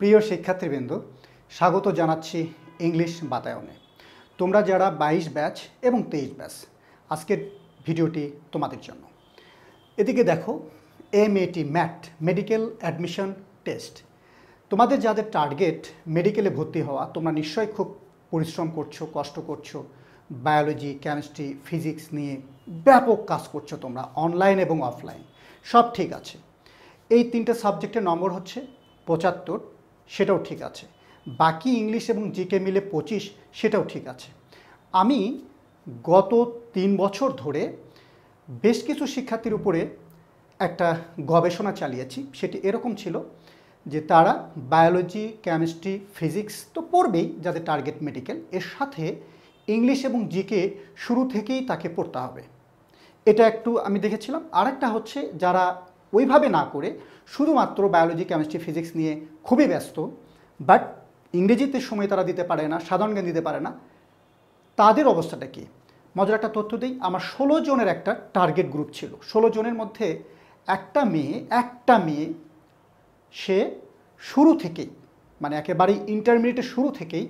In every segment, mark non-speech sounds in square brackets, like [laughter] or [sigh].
প্রিয় শিক্ষার্থীবৃন্দ স্বাগত জানাচ্ছি ইংলিশ বাতায়নে তোমরা যারা ২২ ব্যাচ এবং তেইশ ব্যাচ আজকের ভিডিওটি তোমাদের জন্য এদিকে দেখো এম এটি ম্যাট মেডিকেল অ্যাডমিশন টেস্ট তোমাদের যাদের টার্গেট মেডিকেলে ভর্তি হওয়া তোমরা নিশ্চয়ই খুব পরিশ্রম করছো কষ্ট করছো বায়োলজি কেমিস্ট্রি ফিজিক্স নিয়ে ব্যাপক কাজ করছো তোমরা অনলাইন এবং অফলাইন সব ঠিক আছে এই তিনটে সাবজেক্টের নম্বর হচ্ছে পঁচাত্তর সেটাও ঠিক আছে বাকি ইংলিশ এবং জিকে মিলে পঁচিশ সেটাও ঠিক আছে আমি গত তিন বছর ধরে বেশ কিছু শিক্ষার্থীর উপরে একটা গবেষণা চালিয়েছি সেটি এরকম ছিল যে তারা বায়োলজি কেমিস্ট্রি ফিজিক্স তো পড়বেই যাদের টার্গেট মেডিকেল এর সাথে ইংলিশ এবং জিকে শুরু থেকেই তাকে পড়তে হবে এটা একটু আমি দেখেছিলাম আরেকটা হচ্ছে যারা ওইভাবে না করে শুধুমাত্র বায়োলজি কেমিস্ট্রি ফিজিক্স নিয়ে খুবই ব্যস্ত বাট ইংরেজিতে সময় তারা দিতে পারে না সাধারণ জ্ঞান দিতে পারে না তাদের অবস্থাটা কী মজার একটা তথ্য দিই আমার ষোলো জনের একটা টার্গেট গ্রুপ ছিল ষোলো জনের মধ্যে একটা মেয়ে একটা মেয়ে সে শুরু থেকেই মানে একেবারেই ইন্টারমিডিয়েটের শুরু থেকেই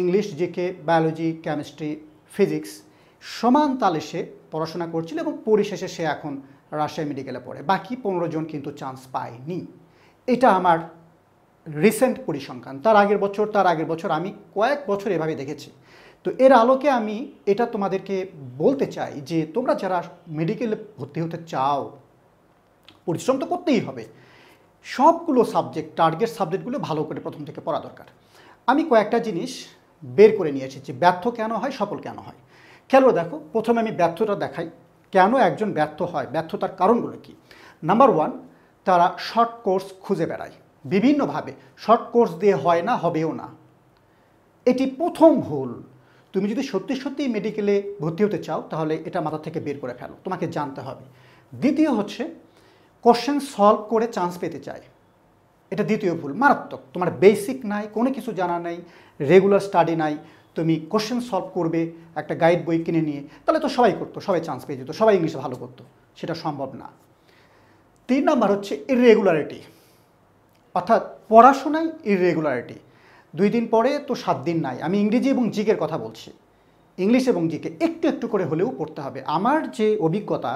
English GK biology chemistry physics সমান তালে সে পড়াশোনা করছিল এবং পরিশেষে সে এখন রাজশাহী মেডিকেলে পড়ে বাকি পনেরো জন কিন্তু চান্স পায়নি এটা আমার রিসেন্ট পরিসংখ্যান তার আগের বছর তার আগের বছর আমি কয়েক বছর এভাবে দেখেছি তো এর আলোকে আমি এটা তোমাদেরকে বলতে চাই যে তোমরা যারা মেডিকেলে ভর্তি হতে চাও পরিশ্রম তো করতেই হবে সবগুলো সাবজেক্ট টার্গেট সাবজেক্টগুলো ভালো করে প্রথম থেকে পড়া দরকার আমি কয়েকটা জিনিস বের করে নিয়ে এসেছি ব্যর্থ কেন হয় সফল কেন হয় খেলো দেখো প্রথমে আমি ব্যর্থটা দেখাই কেন একজন ব্যর্থ হয় ব্যর্থতার কারণগুলো কি নাম্বার ওয়ান তারা শর্ট কোর্স খুঁজে বেড়ায় বিভিন্নভাবে শর্ট কোর্স দিয়ে হয় না হবেও না এটি প্রথম ভুল তুমি যদি সত্যি সত্যি মেডিকেলে ভর্তি হতে চাও তাহলে এটা মাথা থেকে বের করে ফেলো তোমাকে জানতে হবে দ্বিতীয় হচ্ছে কোশ্চেন সলভ করে চান্স পেতে চায় এটা দ্বিতীয় ভুল মারাত্মক তোমার বেসিক নাই কোনো কিছু জানা নাই রেগুলার স্টাডি নাই তুমি কোশ্চেন সলভ করবে একটা গাইড বই কিনে নিয়ে তাহলে তো সবাই করতো সবাই চান্স পেয়ে যেত সবাই ইংলিশে ভালো করতো সেটা সম্ভব না তিন নম্বর হচ্ছে ইরেগুলারিটি অর্থাৎ পড়াশোনায় ইরেগুলারিটি দুই দিন পরে তো সাত দিন নাই আমি ইংরেজি এবং জিকের কথা বলছি ইংলিশ এবং জিকে একটু একটু করে হলেও পড়তে হবে আমার যে অভিজ্ঞতা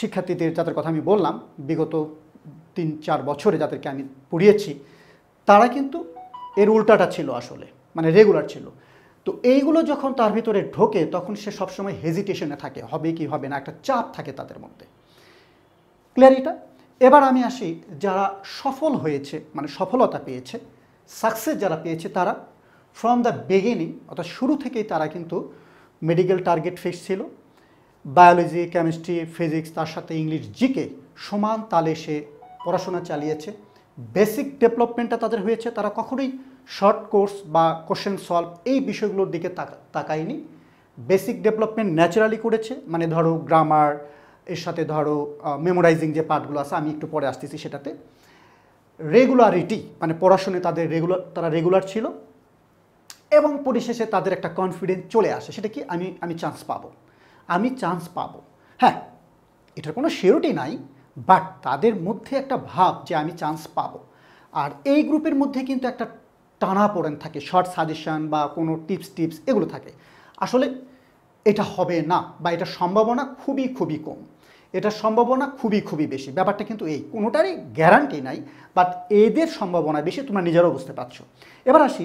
শিক্ষার্থীদের যাদের কথা আমি বললাম বিগত তিন চার বছরে যাদেরকে আমি পড়িয়েছি তারা কিন্তু এর উল্টাটা ছিল আসলে মানে রেগুলার ছিল তো এইগুলো যখন তার ভিতরে ঢোকে তখন সে সবসময় হেজিটেশনে থাকে হবে কি হবে না একটা চাপ থাকে তাদের মধ্যে ক্লিয়ারিটা এবার আমি আসি যারা সফল হয়েছে মানে সফলতা পেয়েছে সাকসেস যারা পেয়েছে তারা ফ্রম দ্য বিগিনিং অর্থাৎ শুরু থেকেই তারা কিন্তু মেডিকেল টার্গেট ফিক্স ছিল বায়োলজি কেমিস্ট্রি ফিজিক্স তার সাথে ইংলিশ জিকে সমান তালে সে পড়াশোনা চালিয়েছে বেসিক ডেভেলপমেন্টটা তাদের হয়েছে তারা কখনোই শর্ট কোর্স বা কোশ্চেন সলভ এই বিষয়গুলোর দিকে তাকায়নি বেসিক ডেভেলপমেন্ট ন্যাচারালি করেছে মানে ধরো গ্রামার এর সাথে ধরো মেমোরাইজিং যে পার্টগুলো আছে আমি একটু পরে আসতেছি সেটাতে রেগুলারিটি মানে পড়াশুনে তাদের রেগুলার তারা রেগুলার ছিল এবং পরিশেষে তাদের একটা কনফিডেন্স চলে আসে সেটা কি আমি আমি চান্স পাবো আমি চান্স পাবো হ্যাঁ এটার কোনো শিওরিটি নাই বাট তাদের মধ্যে একটা ভাব যে আমি চান্স পাবো আর এই গ্রুপের মধ্যে কিন্তু একটা টানা পড়েন থাকে শর্ট সাজেশান বা কোনো টিপস টিপস এগুলো থাকে আসলে এটা হবে না বা এটা সম্ভাবনা খুবই খুবই কম এটা সম্ভাবনা খুবই খুবই বেশি ব্যাপারটা কিন্তু এই কোনোটারই গ্যারান্টি নাই বাট এদের সম্ভাবনা বেশি তোমরা নিজেরাও বুঝতে পারছো এবার আসি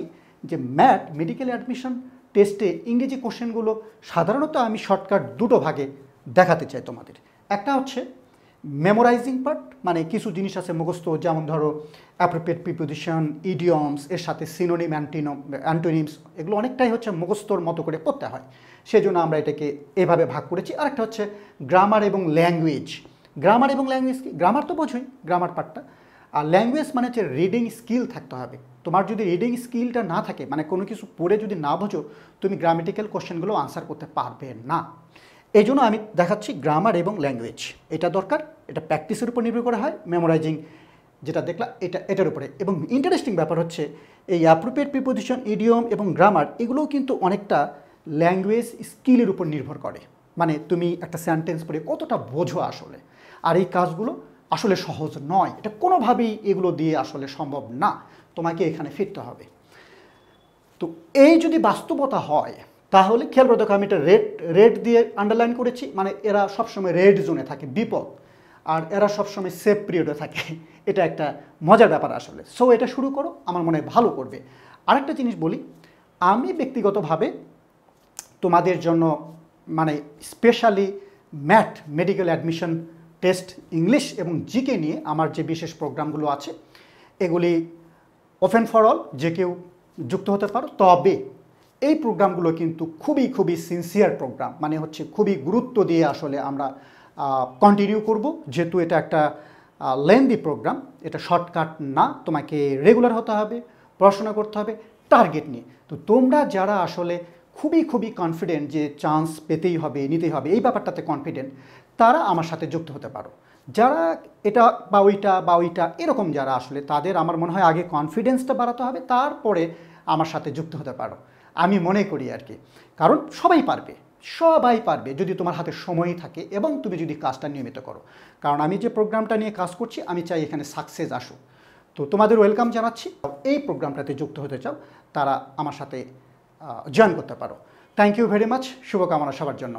যে ম্যাট মেডিকেল অ্যাডমিশন টেস্টে ইংরেজি কোশ্চেনগুলো সাধারণত আমি শর্টকাট দুটো ভাগে দেখাতে চাই তোমাদের একটা হচ্ছে মেমোরাইজিং পার্ট মানে কিছু জিনিস আছে মুখস্থ যেমন ধরো অ্যাপ্রোপ্রিয়েট প্রিপোজিশন ইডিয়মস এর সাথে সিনোনিম অ্যান্টিনো অ্যান্টোনিমস এগুলো অনেকটাই হচ্ছে মুখস্থর মতো করে পড়তে হয় সেই জন্য আমরা এটাকে এভাবে ভাগ করেছি আরেকটা হচ্ছে গ্রামার এবং ল্যাঙ্গুয়েজ গ্রামার এবং ল্যাঙ্গুয়েজ কি গ্রামার তো বোঝোই গ্রামার পার্টটা আর ল্যাঙ্গুয়েজ মানে হচ্ছে রিডিং স্কিল থাকতে হবে তোমার যদি রিডিং স্কিলটা না থাকে মানে কোনো কিছু পড়ে যদি না বোঝো তুমি গ্রামেটিক্যাল কোশ্চেনগুলো আনসার করতে পারবে না এই জন্য আমি দেখাচ্ছি গ্রামার এবং ল্যাঙ্গুয়েজ এটা দরকার এটা প্র্যাকটিসের উপর নির্ভর করা হয় মেমোরাইজিং যেটা দেখলাম এটা এটার উপরে এবং ইন্টারেস্টিং ব্যাপার হচ্ছে এই অ্যাপ্রোপ্রিয়েট প্রিপোজিশন ইডিয়ম এবং গ্রামার এগুলোও কিন্তু অনেকটা ল্যাঙ্গুয়েজ স্কিলের উপর নির্ভর করে মানে তুমি একটা সেন্টেন্স পড়ে কতটা বোঝো আসলে আর এই কাজগুলো আসলে সহজ নয় এটা কোনোভাবেই এগুলো দিয়ে আসলে সম্ভব না তোমাকে এখানে ফিরতে হবে তো এই যদি বাস্তবতা হয় তাহলে খেয়াল করে দেখো আমি এটা রেড রেড দিয়ে আন্ডারলাইন করেছি মানে এরা সবসময় রেড জোনে থাকে বিপদ আর এরা সবসময় সেফ পিরিয়ডে থাকে [laughs] এটা একটা মজার ব্যাপার আসলে সো এটা শুরু করো আমার মনে হয় ভালো করবে আরেকটা জিনিস বলি আমি ব্যক্তিগতভাবে তোমাদের জন্য মানে specially MAT medical admission test English এবং জিকে নিয়ে আমার যে বিশেষ প্রোগ্রামগুলো আছে এগুলি ওপেন ফর অল যে কেউ যুক্ত হতে পারো তবে এই প্রোগ্রামগুলো কিন্তু খুবই খুবই সিনসিয়ার প্রোগ্রাম মানে হচ্ছে খুবই গুরুত্ব দিয়ে আসলে আমরা কন্টিনিউ করব যেহেতু এটা একটা লেন্দি প্রোগ্রাম এটা শর্টকাট না তোমাকে রেগুলার হতে হবে পড়াশোনা করতে হবে টার্গেট নিয়ে তো তোমরা যারা আসলে খুবই খুবই কনফিডেন্ট যে চান্স পেতেই হবে নিতেই হবে এই ব্যাপারটাতে কনফিডেন্ট তারা আমার সাথে যুক্ত হতে পারো যারা এটা বা ওইটা বা ওইটা এরকম যারা আসলে তাদের আমার মনে হয় আগে কনফিডেন্সটা বাড়াতে হবে তারপরে আমার সাথে যুক্ত হতে পারো আমি মনে করি আর কি কারণ সবাই পারবে সবাই পারবে যদি তোমার হাতে সময় থাকে এবং তুমি যদি কাজটা নিয়মিত করো কারণ আমি যে প্রোগ্রামটা নিয়ে কাজ করছি আমি চাই এখানে সাকসেস আসুক তো তোমাদের ওয়েলকাম জানাচ্ছি এই প্রোগ্রামটাতে যুক্ত হতে চাও তারা আমার সাথে জয়েন করতে পারো থ্যাংক ইউ ভেরি মাচ শুভকামনা সবার জন্য